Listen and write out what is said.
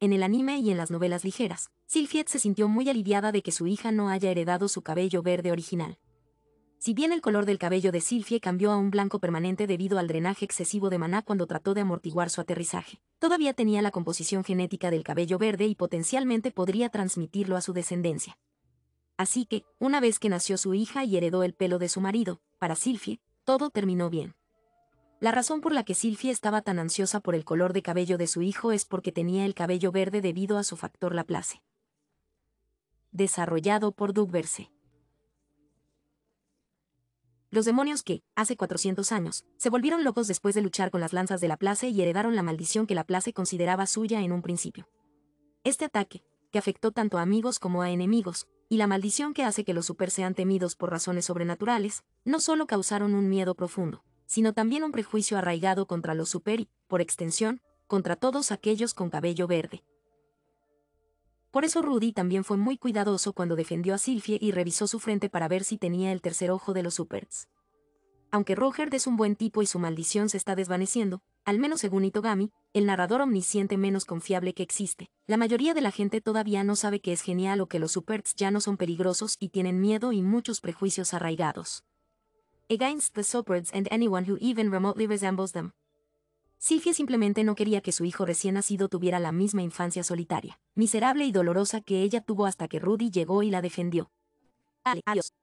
En el anime y en las novelas ligeras, Sylphiet se sintió muy aliviada de que su hija no haya heredado su cabello verde original. Si bien el color del cabello de Silfie cambió a un blanco permanente debido al drenaje excesivo de maná cuando trató de amortiguar su aterrizaje, todavía tenía la composición genética del cabello verde y potencialmente podría transmitirlo a su descendencia. Así que, una vez que nació su hija y heredó el pelo de su marido, para Silfie, todo terminó bien. La razón por la que Silfie estaba tan ansiosa por el color de cabello de su hijo es porque tenía el cabello verde debido a su factor Laplace. Desarrollado por Verse. Los demonios que, hace 400 años, se volvieron locos después de luchar con las lanzas de Laplace y heredaron la maldición que Laplace consideraba suya en un principio. Este ataque, que afectó tanto a amigos como a enemigos, y la maldición que hace que los super sean temidos por razones sobrenaturales, no solo causaron un miedo profundo, sino también un prejuicio arraigado contra los super y, por extensión, contra todos aquellos con cabello verde. Por eso Rudy también fue muy cuidadoso cuando defendió a Silfie y revisó su frente para ver si tenía el tercer ojo de los Superts. Aunque Roger es un buen tipo y su maldición se está desvaneciendo, al menos según Itogami, el narrador omnisciente menos confiable que existe, la mayoría de la gente todavía no sabe que es genial o que los Superts ya no son peligrosos y tienen miedo y muchos prejuicios arraigados against the and anyone who even remotely resembles them. Silvia simplemente no quería que su hijo recién nacido tuviera la misma infancia solitaria, miserable y dolorosa que ella tuvo hasta que Rudy llegó y la defendió. Adiós.